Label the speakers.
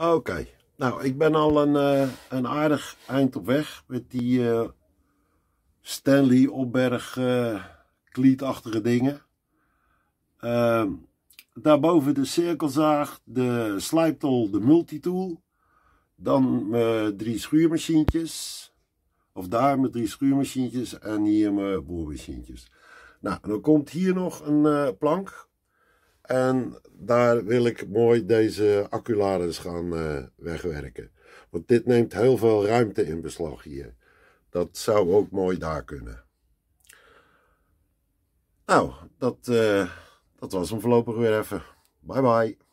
Speaker 1: Oké, nou ik ben al een, eh, een aardig eind op weg met die eh, Stanley Opberg uh, klietachtige dingen. Ehm, daarboven de cirkelzaag, de slijptol, de multitool. Dan mijn drie schuurmachientjes. Of daar mijn drie schuurmachientjes en hier mijn boormachientjes. Nou, dan komt hier nog een plank en daar wil ik mooi deze acculades gaan eh, wegwerken. Want dit neemt heel veel ruimte in beslag hier. Dat zou ook mooi daar kunnen. Nou, dat, eh, dat was hem voorlopig weer even. Bye bye.